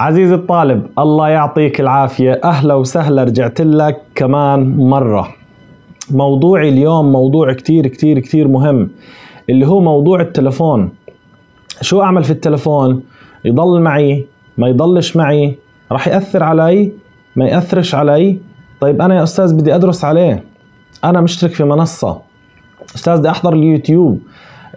عزيزي الطالب الله يعطيك العافية أهلا وسهلا رجعت لك كمان مرة موضوعي اليوم موضوع كتير كتير كتير مهم اللي هو موضوع التلفون شو أعمل في التلفون يضل معي ما يضلش معي راح يأثر علي ما يأثرش علي طيب أنا يا أستاذ بدي أدرس عليه أنا مشترك في منصة أستاذ بدي أحضر اليوتيوب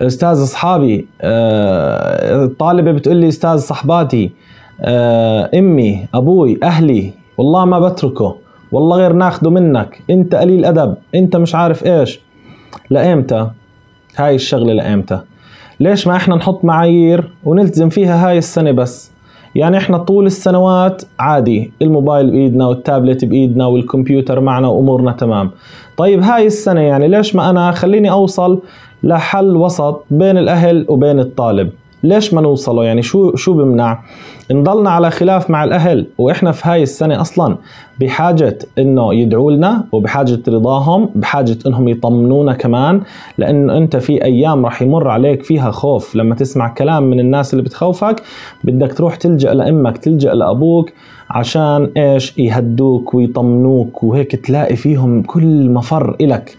استاذ اصحابي أه الطالبه بتقول لي استاذ صحباتي آه، امي ابوي اهلي والله ما بتركه والله غير ناخده منك انت قليل ادب انت مش عارف ايش لامتى هاي الشغله لامتى ليش ما احنا نحط معايير ونلتزم فيها هاي السنه بس يعني احنا طول السنوات عادي الموبايل بايدنا والتابلت بايدنا والكمبيوتر معنا وامورنا تمام طيب هاي السنه يعني ليش ما انا خليني اوصل لحل وسط بين الاهل وبين الطالب ليش ما نوصله يعني شو شو بمنع نضلنا على خلاف مع الاهل واحنا في هاي السنه اصلا بحاجه انه يدعوا لنا وبحاجه رضاهم بحاجه انهم يطمنونا كمان لانه انت في ايام راح يمر عليك فيها خوف لما تسمع كلام من الناس اللي بتخوفك بدك تروح تلجا لامك تلجا لابوك عشان ايش يهدوك ويطمنوك وهيك تلاقي فيهم كل مفر إلك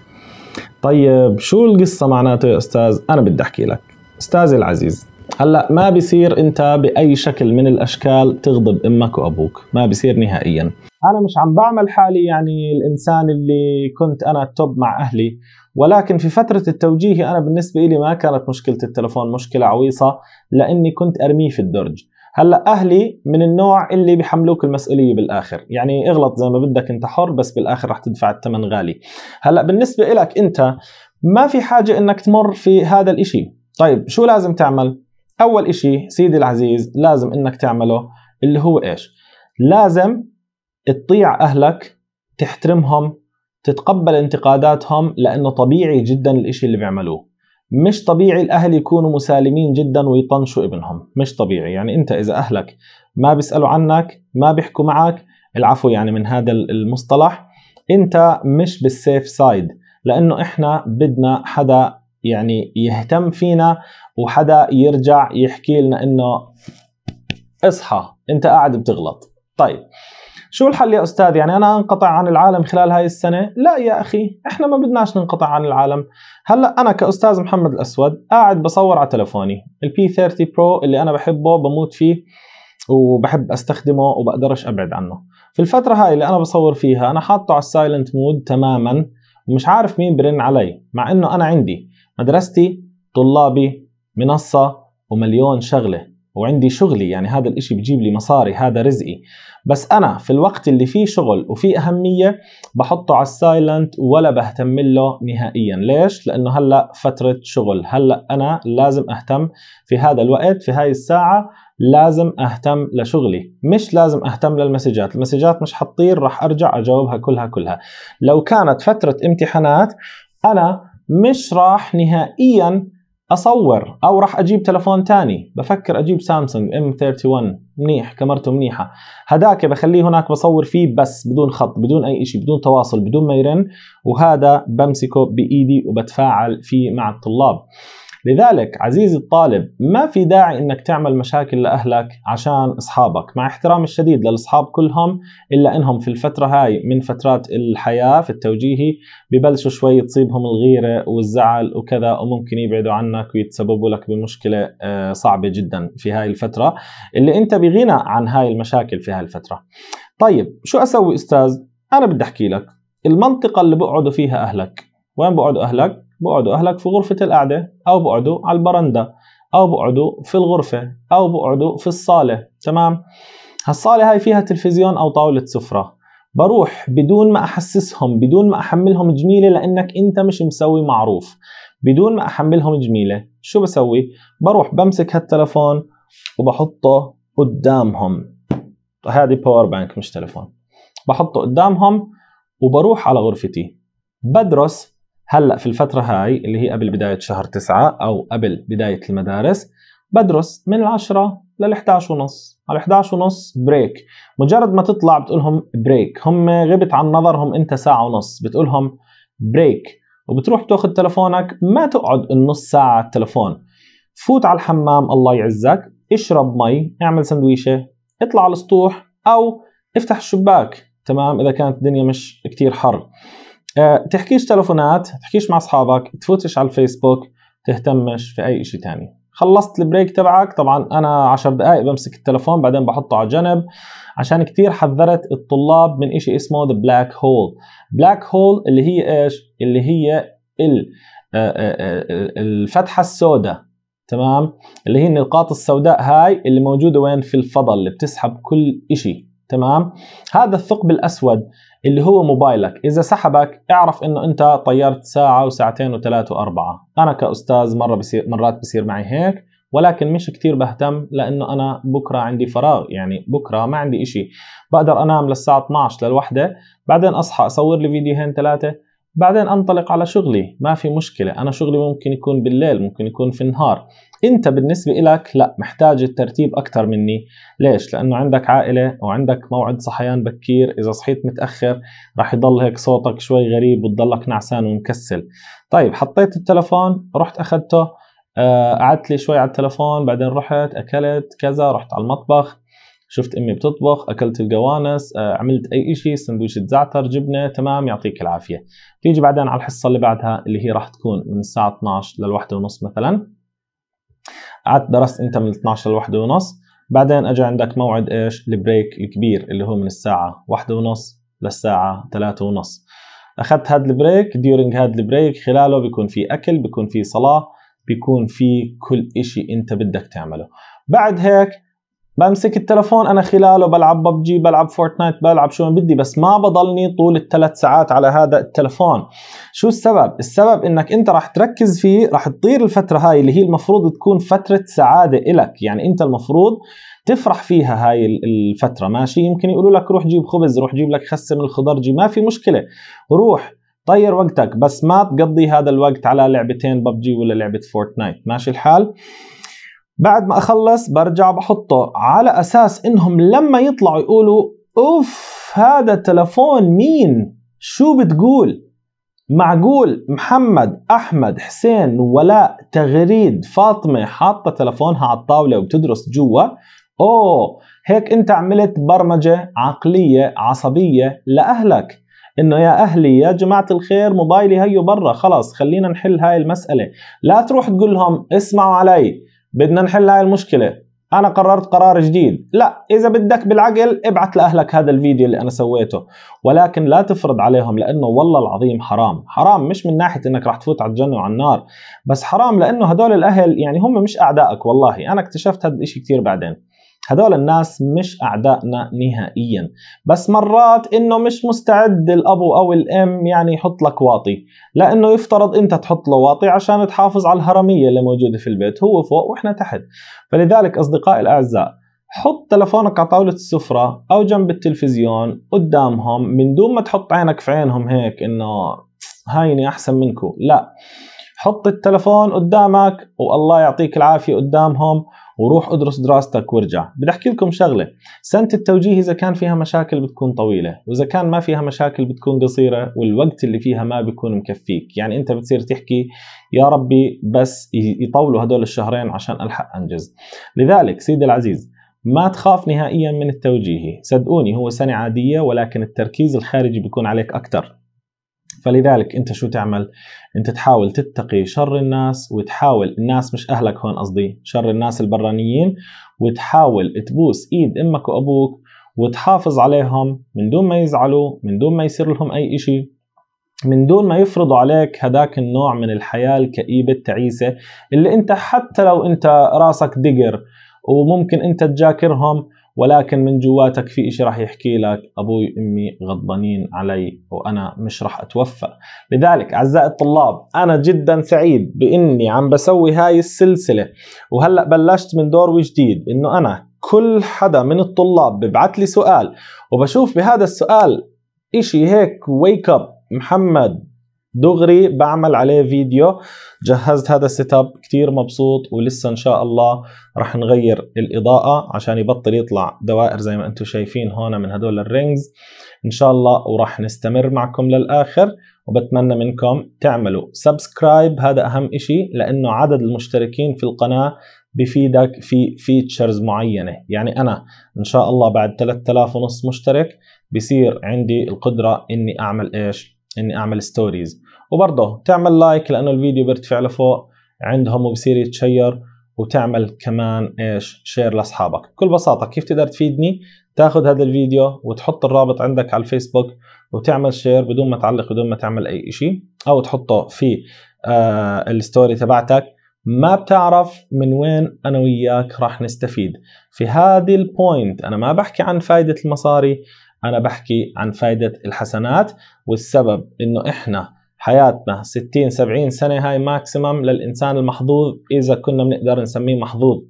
طيب شو القصه معناته يا استاذ انا بدي احكي لك استاذي العزيز هلا ما بصير انت باي شكل من الاشكال تغضب امك وابوك ما بصير نهائيا انا مش عم بعمل حالي يعني الانسان اللي كنت انا التوب مع اهلي ولكن في فترة التوجيهي أنا بالنسبة لي ما كانت مشكلة التلفون مشكلة عويصة لأني كنت أرميه في الدرج هلا اهلي من النوع اللي بحملوك المسؤوليه بالاخر يعني اغلط زي ما بدك انت حر بس بالاخر رح تدفع الثمن غالي هلا بالنسبه لك انت ما في حاجه انك تمر في هذا الإشي طيب شو لازم تعمل اول اشي سيدي العزيز لازم انك تعمله اللي هو ايش لازم تطيع اهلك تحترمهم تتقبل انتقاداتهم لانه طبيعي جدا الاشي اللي بيعملوه مش طبيعي الاهل يكونوا مسالمين جدا ويطنشوا ابنهم مش طبيعي يعني انت اذا اهلك ما بيسالوا عنك ما بيحكوا معك العفو يعني من هذا المصطلح انت مش بالسيف سايد لانه احنا بدنا حدا يعني يهتم فينا وحدا يرجع يحكي لنا انه اصحى انت قاعد بتغلط طيب شو الحل يا استاذ يعني انا انقطع عن العالم خلال هاي السنه لا يا اخي احنا ما بدناش ننقطع عن العالم هلا انا كاستاذ محمد الاسود قاعد بصور على تلفوني البي 30 برو اللي انا بحبه بموت فيه وبحب استخدمه وبقدرش ابعد عنه في الفتره هاي اللي انا بصور فيها انا حاطه على السايلنت مود تماما ومش عارف مين برن علي مع انه انا عندي مدرستي طلابي منصة ومليون شغلة وعندي شغلي يعني هذا الاشي بجيب لي مصاري هذا رزقي بس انا في الوقت اللي فيه شغل وفيه اهمية بحطه على السايلنت ولا بهتم له نهائيا ليش؟ لانه هلأ فترة شغل هلأ انا لازم اهتم في هذا الوقت في هاي الساعة لازم اهتم لشغلي مش لازم اهتم للمسجات المسجات مش حطير رح ارجع اجاوبها كلها كلها لو كانت فترة امتحانات انا مش راح نهائيا اصور او راح اجيب تلفون تاني بفكر اجيب سامسونج ام 31 منيح كاميرته منيحه هذاك بخليه هناك بصور فيه بس بدون خط بدون اي شيء بدون تواصل بدون ما يرن وهذا بمسكه بايدي وبتفاعل فيه مع الطلاب لذلك عزيزي الطالب ما في داعي انك تعمل مشاكل لاهلك عشان اصحابك مع احترامي الشديد للاصحاب كلهم الا انهم في الفتره هاي من فترات الحياه في التوجيهي ببلشوا شوي تصيبهم الغيره والزعل وكذا وممكن يبعدوا عنك ويتسببوا لك بمشكله آه، صعبه جدا في هاي الفتره اللي انت بغنى عن هاي المشاكل في هاي الفتره طيب شو اسوي استاذ انا بدي احكي لك المنطقه اللي بقعدوا فيها اهلك وين بقعدوا اهلك بقعدوا أهلك في غرفة القعدة أو بقعدوا على البرندة أو بقعدوا في الغرفة أو بقعدوا في الصالة تمام هالصالة هاي فيها تلفزيون أو طاولة سفرة بروح بدون ما أحسسهم بدون ما أحملهم جميلة لأنك أنت مش مسوي معروف بدون ما أحملهم جميلة شو بسوي؟ بروح بمسك هالتلفون وبحطه قدامهم هذه باور بانك مش تلفون بحطه قدامهم وبروح على غرفتي بدرس هلا في الفتره هاي اللي هي قبل بدايه شهر 9 او قبل بدايه المدارس بدرس من العشره لل 11 ونص على 11 ونص بريك مجرد ما تطلع بتقول لهم بريك هم غبت عن نظرهم انت ساعه ونص بتقول لهم بريك وبتروح بتاخذ تلفونك ما تقعد النص ساعه على التلفون فوت على الحمام الله يعزك اشرب مي اعمل سندويشه اطلع على السطوح او افتح الشباك تمام اذا كانت الدنيا مش كتير حر آه، تحكيش تلفونات تحكيش مع اصحابك تفوتش على الفيسبوك تهتمش في اي شيء تاني خلصت البريك تبعك طبعا انا 10 دقائق بمسك التلفون بعدين بحطه على جنب عشان كثير حذرت الطلاب من شيء اسمه ذا بلاك هول بلاك هول اللي هي ايش اللي هي آه، آه، الفتحه السوداء تمام اللي هي النقاط السوداء هاي اللي موجوده وين في الفضل اللي بتسحب كل شيء تمام هذا الثقب الأسود اللي هو موبايلك إذا سحبك اعرف إنه أنت طيرت ساعة وساعتين وثلاثة وأربعة أنا كأستاذ مرة بصير مرات بصير معي هيك ولكن مش كتير بهتم لأنه أنا بكرة عندي فراغ يعني بكرة ما عندي إشي بقدر أنام للساعة 12 للوحدة بعدين أصحى أصور لي فيديوهين ثلاثة بعدين انطلق على شغلي ما في مشكله انا شغلي ممكن يكون بالليل ممكن يكون في النهار انت بالنسبه لك لا محتاج الترتيب اكثر مني ليش لانه عندك عائله وعندك موعد صحيان بكير اذا صحيت متاخر راح يضل هيك صوتك شوي غريب وتضلك نعسان ومكسل طيب حطيت التلفون رحت اخذته آه، قعدت لي شوي على التلفون بعدين رحت اكلت كذا رحت على المطبخ شفت امي بتطبخ اكلت القوانس آه، عملت اي شيء سندويشة زعتر جبنه تمام يعطيك العافيه تيجي بعدين على الحصه اللي بعدها اللي هي راح تكون من الساعه 12 للواحدة ونص مثلا قعدت درست انت من 12 ل 1 ونص بعدين اجى عندك موعد ايش البريك الكبير اللي هو من الساعه 1 ونص للساعه 3 ونص اخذت هذا البريك ديورنج هذا البريك خلاله بيكون في اكل بيكون في صلاه بيكون في كل شيء انت بدك تعمله بعد هيك بمسك التلفون انا خلاله بلعب ببجي بلعب فورتنايت بلعب شو ما بدي بس ما بضلني طول الثلاث ساعات على هذا التلفون شو السبب السبب انك انت راح تركز فيه راح تطير الفتره هاي اللي هي المفروض تكون فتره سعاده إلك يعني انت المفروض تفرح فيها هاي الفتره ماشي يمكن يقولوا لك روح جيب خبز روح جيب لك خسه من الخضار ما في مشكله روح طير وقتك بس ما تقضي هذا الوقت على لعبتين ببجي ولا لعبه فورتنايت ماشي الحال بعد ما اخلص برجع بحطه على اساس انهم لما يطلعوا يقولوا اوف هذا التلفون مين شو بتقول معقول محمد احمد حسين ولاء تغريد فاطمه حاطه تلفونها على الطاوله وبتدرس جوا اوه هيك انت عملت برمجه عقليه عصبيه لاهلك انه يا اهلي يا جماعه الخير موبايلي هيو برا خلص خلينا نحل هاي المساله لا تروح تقول لهم اسمعوا علي بدنا نحل هاي المشكلة أنا قررت قرار جديد لا إذا بدك بالعقل ابعت لأهلك هذا الفيديو اللي أنا سويته ولكن لا تفرض عليهم لأنه والله العظيم حرام حرام مش من ناحية أنك راح تفوت على الجنة وعلى النار بس حرام لأنه هدول الأهل يعني هم مش أعدائك والله أنا اكتشفت هذا الإشي كتير بعدين هذول الناس مش أعدائنا نهائيا بس مرات إنه مش مستعد الأبو أو الأم يعني يحط لك واطي لأنه يفترض أنت تحط له واطي عشان تحافظ على الهرمية اللي موجودة في البيت هو فوق وإحنا تحت فلذلك أصدقائي الأعزاء حط تلفونك على طاولة السفرة أو جنب التلفزيون قدامهم من دون ما تحط عينك في عينهم هيك إنه هايني أحسن منكم لا حط التلفون قدامك والله يعطيك العافية قدامهم وروح ادرس دراستك وارجع بدي احكي لكم شغله سنه التوجيه اذا كان فيها مشاكل بتكون طويله واذا كان ما فيها مشاكل بتكون قصيره والوقت اللي فيها ما بيكون مكفيك يعني انت بتصير تحكي يا ربي بس يطولوا هدول الشهرين عشان الحق انجز لذلك سيدي العزيز ما تخاف نهائيا من التوجيهي صدقوني هو سنة عادية ولكن التركيز الخارجي بيكون عليك أكثر فلذلك انت شو تعمل انت تحاول تتقي شر الناس وتحاول الناس مش اهلك هون قصدي شر الناس البرانيين وتحاول تبوس ايد امك وابوك وتحافظ عليهم من دون ما يزعلوا من دون ما يصير لهم اي شيء من دون ما يفرضوا عليك هداك النوع من الحياة الكئيبة التعيسة اللي انت حتى لو انت راسك دقر وممكن انت تجاكرهم ولكن من جواتك في إشي راح يحكي لك أبوي أمي غضبانين علي وأنا مش راح أتوفى لذلك أعزائي الطلاب أنا جدا سعيد بإني عم بسوي هاي السلسلة وهلأ بلشت من دور جديد إنه أنا كل حدا من الطلاب ببعث لي سؤال وبشوف بهذا السؤال إشي هيك ويك اب محمد دغري بعمل عليه فيديو جهزت هذا السيت اب كثير مبسوط ولسه ان شاء الله رح نغير الاضاءه عشان يبطل يطلع دوائر زي ما انتم شايفين هون من هدول الرينجز ان شاء الله ورح نستمر معكم للاخر وبتمنى منكم تعملوا سبسكرايب هذا اهم شيء لانه عدد المشتركين في القناه بفيدك في فيتشرز معينه يعني انا ان شاء الله بعد 3000 ونص مشترك بصير عندي القدره اني اعمل ايش اني اعمل ستوريز وبرضه تعمل لايك لانه الفيديو بيرتفع لفوق عندهم وبصير يتشير وتعمل كمان ايش شير لاصحابك بكل بساطه كيف تقدر تفيدني تاخذ هذا الفيديو وتحط الرابط عندك على الفيسبوك وتعمل شير بدون ما تعلق بدون ما تعمل اي شيء او تحطه في آه الستوري تبعتك ما بتعرف من وين انا وياك راح نستفيد في هذه البوينت انا ما بحكي عن فائده المصاري انا بحكي عن فائده الحسنات والسبب انه احنا حياتنا 60 70 سنه هاي ماكسيمم للانسان المحظوظ اذا كنا بنقدر نسميه محظوظ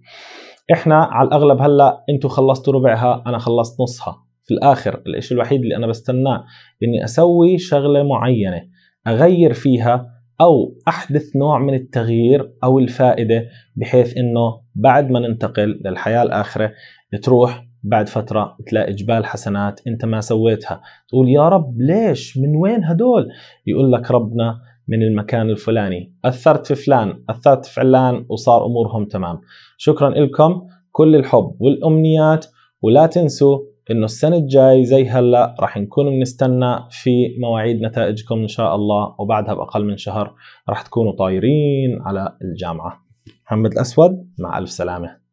احنا على الاغلب هلا انتم خلصتوا ربعها انا خلصت نصها في الاخر الاشي الوحيد اللي انا بستناه اني اسوي شغله معينه اغير فيها او احدث نوع من التغيير او الفائده بحيث انه بعد ما ننتقل للحياه الاخره تروح بعد فترة تلاقي جبال حسنات أنت ما سويتها تقول يا رب ليش من وين هدول يقول لك ربنا من المكان الفلاني أثرت في فلان أثرت في علان وصار أمورهم تمام شكرا لكم كل الحب والأمنيات ولا تنسوا انه السنة الجاي زي هلا رح نكون بنستنى في مواعيد نتائجكم ان شاء الله وبعدها باقل من شهر رح تكونوا طايرين على الجامعة محمد الاسود مع الف سلامه